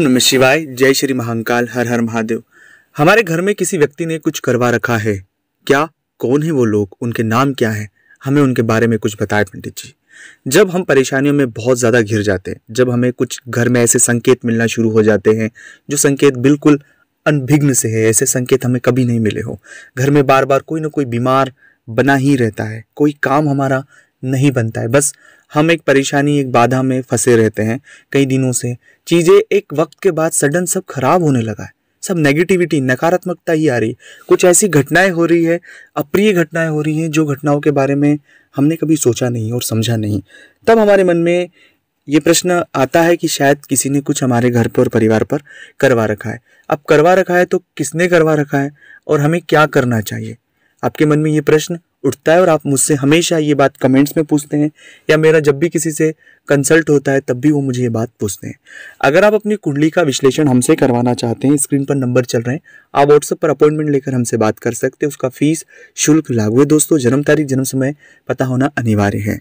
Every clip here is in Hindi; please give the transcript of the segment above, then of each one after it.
नमः शिवाय जय श्री महाकाल हर हर महादेव हमारे घर में किसी व्यक्ति ने कुछ करवा रखा है क्या कौन है वो लोग उनके नाम क्या है हमें उनके बारे में कुछ बताए पंडित जी जब हम परेशानियों में बहुत ज़्यादा घिर जाते हैं जब हमें कुछ घर में ऐसे संकेत मिलना शुरू हो जाते हैं जो संकेत बिल्कुल अनभिघ्न से है ऐसे संकेत हमें कभी नहीं मिले हो घर में बार बार कोई ना कोई बीमार बना ही रहता है कोई काम हमारा नहीं बनता है बस हम एक परेशानी एक बाधा में फंसे रहते हैं कई दिनों से चीज़ें एक वक्त के बाद सडन सब खराब होने लगा है सब नेगेटिविटी नकारात्मकता ही आ रही कुछ ऐसी घटनाएं हो रही है अप्रिय घटनाएं हो रही हैं जो घटनाओं के बारे में हमने कभी सोचा नहीं और समझा नहीं तब हमारे मन में ये प्रश्न आता है कि शायद किसी ने कुछ हमारे घर पर और परिवार पर करवा रखा है अब करवा रखा है तो किसने करवा रखा है और हमें क्या करना चाहिए आपके मन में ये प्रश्न उठता है और आप मुझसे हमेशा ये बात कमेंट्स में पूछते हैं या मेरा जब भी किसी से कंसल्ट होता है तब भी वो मुझे ये बात पूछते हैं अगर आप अपनी कुंडली का विश्लेषण हमसे करवाना चाहते हैं स्क्रीन पर नंबर चल रहे हैं आप व्हाट्सएप पर अपॉइंटमेंट लेकर हमसे बात कर सकते हैं उसका फीस शुल्क लागू है दोस्तों जन्म तारीख जन्म समय पता होना अनिवार्य है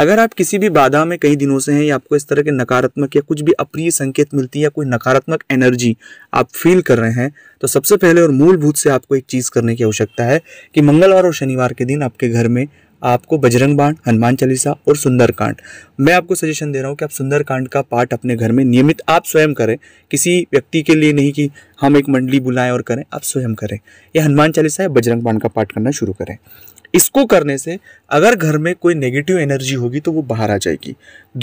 अगर आप किसी भी बाधा में कई दिनों से हैं या आपको इस तरह के नकारात्मक या कुछ भी अप्रिय संकेत मिलती है या कोई नकारात्मक एनर्जी आप फील कर रहे हैं तो सबसे पहले और मूलभूत से आपको एक चीज़ करने की आवश्यकता है कि मंगलवार और शनिवार के दिन दिन आपके घर में आपको बजरंग बाण हनुमान चालीसा और सुंदरकांड मैं आपको सजेशन दे रहा हूँ कि आप सुंदरकांड का पाठ अपने घर में नियमित आप स्वयं करें किसी व्यक्ति के लिए नहीं कि हम एक मंडली बुलाएं और करें आप स्वयं करें या हनुमान चालीसा या बजरंग बाण का पाठ करना शुरू करें इसको करने से अगर घर में कोई नेगेटिव एनर्जी होगी तो वो बाहर आ जाएगी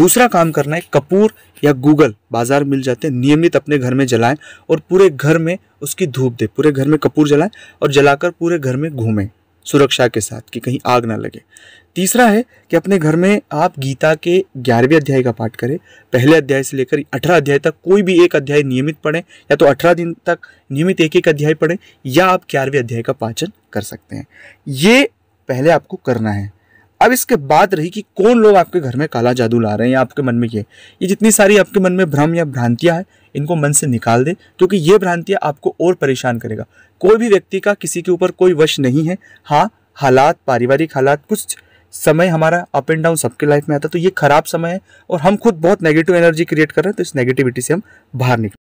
दूसरा काम करना है कपूर या गूगल बाजार मिल जाते हैं नियमित अपने घर में जलाएं और पूरे घर में उसकी धूप दे पूरे घर में कपूर जलाएं और जलाकर पूरे घर में घूमें सुरक्षा के साथ कि कहीं आग ना लगे तीसरा है कि अपने घर में आप गीता के ग्यारहवें अध्याय का पाठ करें पहले अध्याय से लेकर अठारह अध्याय तक कोई भी एक अध्याय नियमित पढ़ें या तो अठारह दिन तक नियमित एक एक अध्याय पढ़ें या आप ग्यारहवें अध्याय का पाचन कर सकते हैं ये पहले आपको करना है अब इसके बाद रही कि कौन लोग आपके घर में काला जादू ला रहे हैं या आपके मन में ये ये जितनी सारी आपके मन में भ्रम या भ्रांतियाँ हैं इनको मन से निकाल दे क्योंकि ये भ्रांतियाँ आपको और परेशान करेगा कोई भी व्यक्ति का किसी के ऊपर कोई वश नहीं है हाँ हालात पारिवारिक हालात कुछ समय हमारा अप एंड डाउन सबके लाइफ में आता है तो ये खराब समय है और हम खुद बहुत नेगेटिव एनर्जी क्रिएट कर रहे हैं तो इस नेगेटिविटी से हम बाहर निकलें